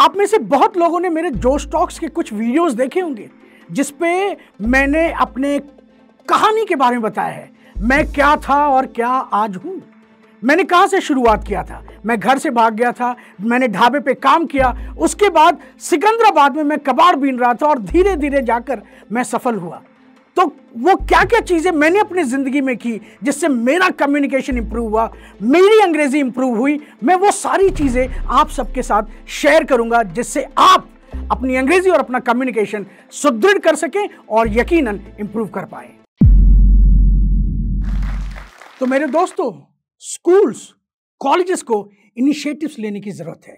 आप में से बहुत लोगों ने मेरे जो स्टॉक्स के कुछ वीडियोस देखे होंगे जिसपे मैंने अपने कहानी के बारे में बताया है मैं क्या था और क्या आज हूँ मैंने कहाँ से शुरुआत किया था मैं घर से भाग गया था मैंने ढाबे पे काम किया उसके बाद सिकंदराबाद में मैं कबाड़ बीन रहा था और धीरे धीरे जाकर मैं सफल हुआ तो वो क्या क्या चीज़ें मैंने अपनी ज़िंदगी में की जिससे मेरा कम्युनिकेशन इम्प्रूव हुआ मेरी अंग्रेज़ी इम्प्रूव हुई मैं वो सारी चीज़ें आप सबके साथ शेयर करूँगा जिससे आप अपनी अंग्रेज़ी और अपना कम्युनिकेशन सुदृढ़ कर सकें और यकीनन इम्प्रूव कर पाए तो मेरे दोस्तों स्कूल्स कॉलेजेस को इनिशिएटिव्स लेने की ज़रूरत है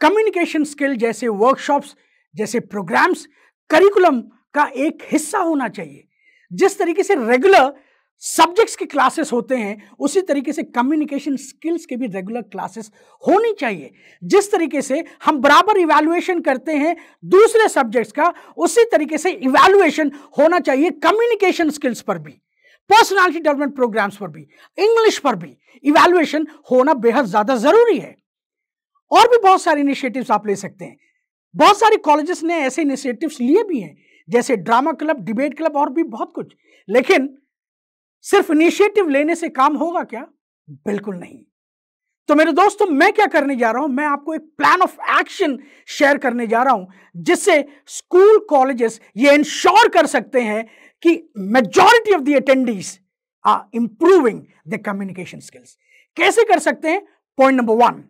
कम्युनिकेशन स्किल जैसे वर्कशॉप्स जैसे प्रोग्राम्स करिकुलम का एक हिस्सा होना चाहिए जिस तरीके से रेगुलर सब्जेक्ट्स के क्लासेस होते हैं उसी तरीके से कम्युनिकेशन स्किल्स के भी रेगुलर क्लासेस होनी चाहिए जिस तरीके से हम बराबर इवेलुएशन करते हैं दूसरे सब्जेक्ट्स का उसी तरीके से इवेलुएशन होना चाहिए कम्युनिकेशन स्किल्स पर भी पर्सनालिटी डेवलपमेंट प्रोग्राम्स पर भी इंग्लिश पर भी इवेलुएशन होना बेहद ज़्यादा ज़रूरी है और भी बहुत सारे इनिशिएटिव्स आप ले सकते हैं बहुत सारे कॉलेजेस ने ऐसे इनिशिएटिव्स लिए भी हैं जैसे ड्रामा क्लब डिबेट क्लब और भी बहुत कुछ लेकिन सिर्फ इनिशिएटिव लेने से काम होगा क्या बिल्कुल नहीं तो मेरे दोस्तों मैं क्या करने जा रहा हूं मैं आपको एक प्लान ऑफ एक्शन शेयर करने जा रहा हूं जिससे स्कूल कॉलेजेस ये इंश्योर कर सकते हैं कि majority of the attendees are improving the communication skills कैसे कर सकते हैं point number one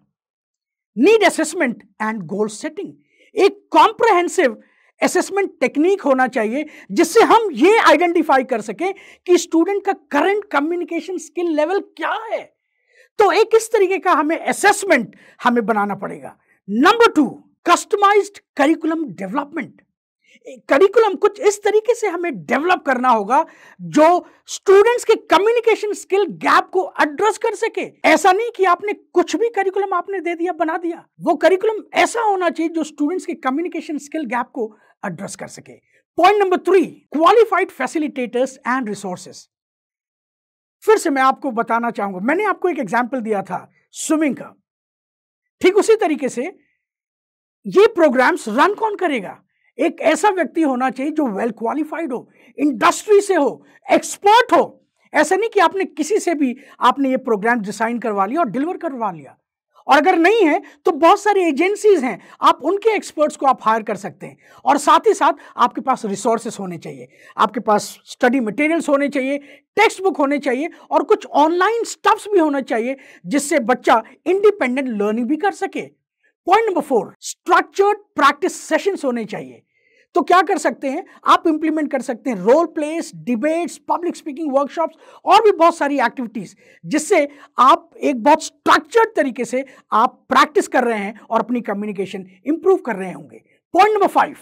need assessment and goal setting एक कॉम्प्रहेंसिव असेसमेंट टेक्निक होना चाहिए जिससे हम ये आइडेंटिफाई कर सकें कि स्टूडेंट का करंट कम्युनिकेशन स्किल लेवल क्या है तो एक इस तरीके का हमें असेसमेंट हमें बनाना पड़ेगा number two customised curriculum development curriculum कुछ इस तरीके से हमें डेवलप करना होगा जो स्टूडेंट्स के कम्युनिकेशन स्किल गैप को एड्रेस कर सके ऐसा नहीं कि आपने कुछ भी करिकुलम आपने दे दिया बना दिया वो करिकुलम ऐसा होना चाहिए जो स्टूडेंट्स के कम्युनिकेशन स्किल गैप को एड्रेस कर सके point number three qualified facilitators and resources फिर से मैं आपको बताना चाहूंगा मैंने आपको एक एग्जाम्पल दिया था स्विमिंग का ठीक उसी तरीके से ये प्रोग्राम्स रन कौन करेगा एक ऐसा व्यक्ति होना चाहिए जो वेल क्वालिफाइड हो इंडस्ट्री से हो एक्सपर्ट हो ऐसा नहीं कि आपने किसी से भी आपने ये प्रोग्राम डिजाइन करवा लिया और डिलीवर करवा लिया और अगर नहीं है तो बहुत सारी एजेंसीज हैं आप उनके एक्सपर्ट्स को आप हायर कर सकते हैं और साथ ही साथ आपके पास रिसोर्सेस होने चाहिए आपके पास स्टडी मटेरियल्स होने चाहिए टेक्स्ट बुक होने चाहिए और कुछ ऑनलाइन स्टफ्स भी होना चाहिए जिससे बच्चा इंडिपेंडेंट लर्निंग भी कर सके point number four structured practice sessions होने चाहिए तो क्या कर सकते हैं आप इंप्लीमेंट कर सकते हैं role plays debates public speaking workshops और भी बहुत सारी एक्टिविटीज़ जिससे आप एक बहुत स्ट्रक्चर्ड तरीके से आप प्रैक्टिस कर रहे हैं और अपनी कम्युनिकेशन इंप्रूव कर रहे होंगे point number five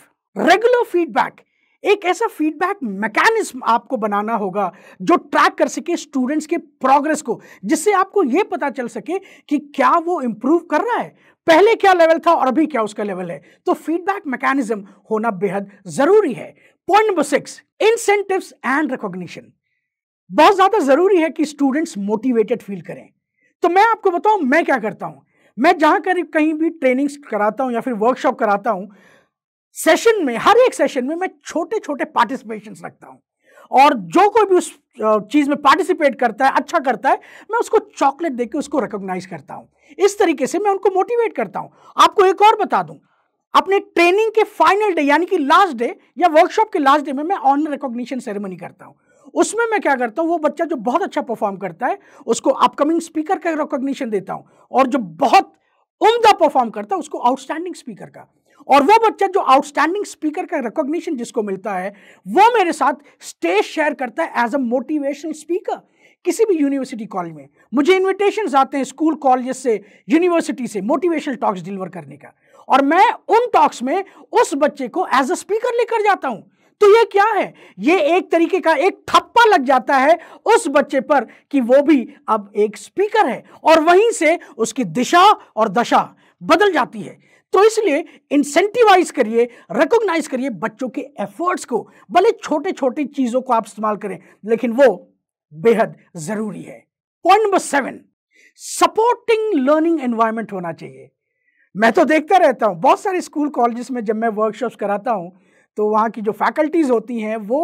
regular feedback एक ऐसा फीडबैक मैकेनिज्म आपको बनाना होगा जो ट्रैक कर सके स्टूडेंट्स के प्रोग्रेस को जिससे आपको यह पता चल सके कि क्या वो इंप्रूव कर रहा है पहले क्या लेवल था और अभी क्या उसका लेवल है तो फीडबैक मैकेनिज्म होना बेहद जरूरी है point number six incentive and recognition बहुत ज़्यादा ज़रूरी है कि स्टूडेंट्स मोटिवेटेड फील करें तो मैं आपको बताऊं मैं क्या करता हूं मैं जहां कहीं भी ट्रेनिंग्स कराता हूं या फिर वर्कशॉप कराता हूं सेशन में हर एक सेशन में मैं छोटे छोटे पार्टिसिपेशन रखता हूँ और जो कोई भी उस चीज़ में पार्टिसिपेट करता है अच्छा करता है मैं उसको चॉकलेट देकर उसको रिकोगनाइज करता हूँ इस तरीके से मैं उनको मोटिवेट करता हूँ आपको एक और बता दूँ अपने ट्रेनिंग के फाइनल डे यानी कि लास्ट डे या वर्कशॉप के लास्ट डे में मैं ऑनर रिकॉग्निशन सेरेमनी करता हूँ उसमें मैं क्या करता हूँ वो बच्चा जो बहुत अच्छा परफॉर्म करता है उसको अपकमिंग स्पीकर का रिकॉग्निशन देता हूँ और जो बहुत उम्दा परफॉर्म करता है उसको आउटस्टैंडिंग स्पीकर का और वो बच्चा जो आउटस्टैंडिंग स्पीकर का रिकॉग्निशन जिसको मिलता है वो मेरे साथ स्टेज शेयर करता है एज अ मोटिवेशनल स्पीकर किसी भी यूनिवर्सिटी कॉलेज में मुझे इन्विटेशन आते हैं स्कूल कॉलेज से यूनिवर्सिटी से मोटिवेशनल टॉक्स डिलीवर करने का और मैं उन टॉक्स में उस बच्चे को एज अ स्पीकर लेकर जाता हूं तो ये क्या है ये एक तरीके का एक थप्पा लग जाता है उस बच्चे पर कि वो भी अब एक स्पीकर है और वहीं से उसकी दिशा और दशा बदल जाती है तो इसलिए इंसेंटिवाइज करिए रिकोगनाइज करिए बच्चों के एफर्ट्स को भले छोटे छोटे चीज़ों को आप इस्तेमाल करें लेकिन वो बेहद ज़रूरी है point number seven supporting learning environment होना चाहिए मैं तो देखता रहता हूं बहुत सारे स्कूल कॉलेजेस में जब मैं वर्कशॉप कराता हूं तो वहां की जो फैकल्टीज़ होती हैं वो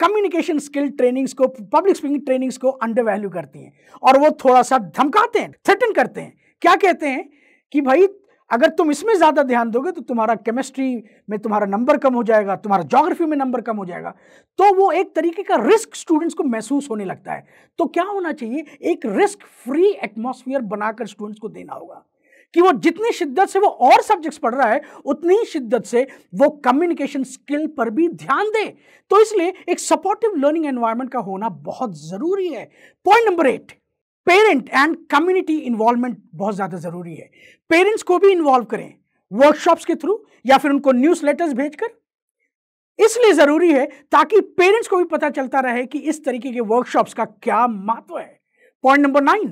कम्युनिकेशन स्किल ट्रेनिंग्स को पब्लिक स्पीकिंग ट्रेनिंग्स को अंडर वैल्यू करती हैं और वो थोड़ा सा धमकाते हैं थ्रेटन करते हैं क्या कहते हैं कि भाई अगर तुम इसमें ज़्यादा ध्यान दोगे तो तुम्हारा केमिस्ट्री में तुम्हारा नंबर कम हो जाएगा तुम्हारा जोग्राफी में नंबर कम हो जाएगा तो वो एक तरीके का रिस्क स्टूडेंट्स को महसूस होने लगता है तो क्या होना चाहिए एक रिस्क फ्री एटमोसफियर बनाकर स्टूडेंट्स को देना होगा कि वो जितनी शिद्दत से वो और सब्जेक्ट्स पढ़ रहा है उतनी ही शिद्दत से वो कम्युनिकेशन स्किल पर भी ध्यान दे तो इसलिए एक सपोर्टिव लर्निंग एनवायरनमेंट का होना बहुत ज़रूरी है point number eight parent and community involvement बहुत ज़्यादा ज़रूरी है पेरेंट्स को भी इन्वॉल्व करें वर्कशॉप्स के थ्रू या फिर उनको न्यूज़ लेटर्स भेजकर इसलिए ज़रूरी है ताकि पेरेंट्स को भी पता चलता रहे कि इस तरीके के वर्कशॉप्स का क्या महत्व है point number nine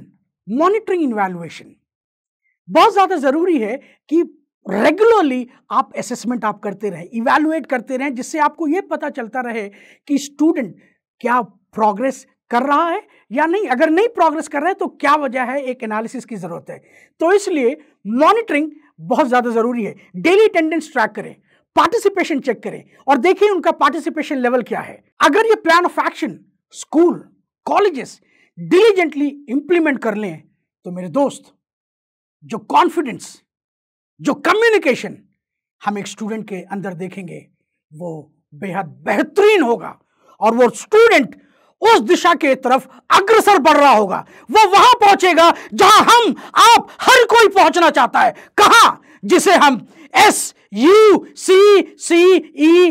monitoring evaluation बहुत ज़्यादा ज़रूरी है कि रेगुलरली आप असेसमेंट आप करते रहें इवेलुएट करते रहें जिससे आपको ये पता चलता रहे कि स्टूडेंट क्या प्रोग्रेस कर रहा है या नहीं अगर नहीं प्रोग्रेस कर रहा है तो क्या वजह है एक एनालिसिस की ज़रूरत है तो इसलिए मॉनिटरिंग बहुत ज़्यादा ज़रूरी है डेली अटेंडेंस ट्रैक करें पार्टिसिपेशन चेक करें और देखें उनका पार्टिसिपेशन लेवल क्या है अगर ये plan of action school colleges diligently implement कर लें तो मेरे दोस्त जो कॉन्फिडेंस जो कम्युनिकेशन हम एक स्टूडेंट के अंदर देखेंगे वो बेहद बेहतरीन होगा और वो स्टूडेंट उस दिशा के तरफ अग्रसर बढ़ रहा होगा वो वहां पहुंचेगा जहां हम आप हर कोई पहुंचना चाहता है कहा जिसे हम S U C C E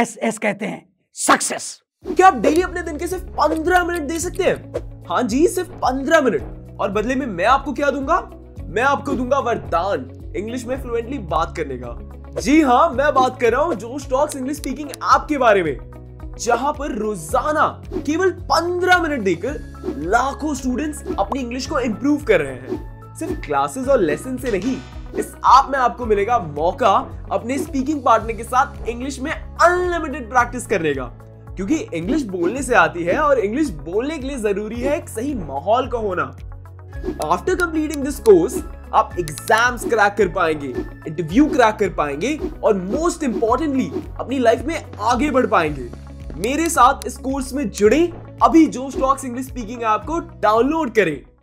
S S कहते हैं सक्सेस क्या आप डेली अपने दिन के सिर्फ पंद्रह मिनट दे सकते हैं हाँ जी सिर्फ पंद्रह मिनट और बदले में मैं आपको क्या दूंगा मैं आपको दूंगा वरदान इंग्लिश में फ्लुएंटली बात करने का जी हाँ मैं बात कर रहा हूँ जो स्टॉक्स इंग्लिश स्पीकिंग ऐप के बारे में जहां पर रोजाना केवल 15 मिनट देकर लाखों स्टूडेंट्स अपनी इंग्लिश को इम्प्रूव कर रहे हैं सिर्फ क्लासेस और लेसन से नहीं इस ऐप में आपको मिलेगा मौका अपने स्पीकिंग पार्टनर के साथ इंग्लिश में अनलिमिटेड प्रैक्टिस करने का क्योंकि इंग्लिश बोलने से आती है और इंग्लिश बोलने के लिए जरूरी है एक सही माहौल का होना आफ्टर कंप्लीटिंग दिस कोर्स आप एग्जाम्स क्रैक कर पाएंगे इंटरव्यू क्रैक कर पाएंगे और मोस्ट इंपॉर्टेंटली अपनी लाइफ में आगे बढ़ पाएंगे मेरे साथ इस कोर्स में जुड़े अभी जो स्टॉक्स इंग्लिश स्पीकिंग ऐप को डाउनलोड करें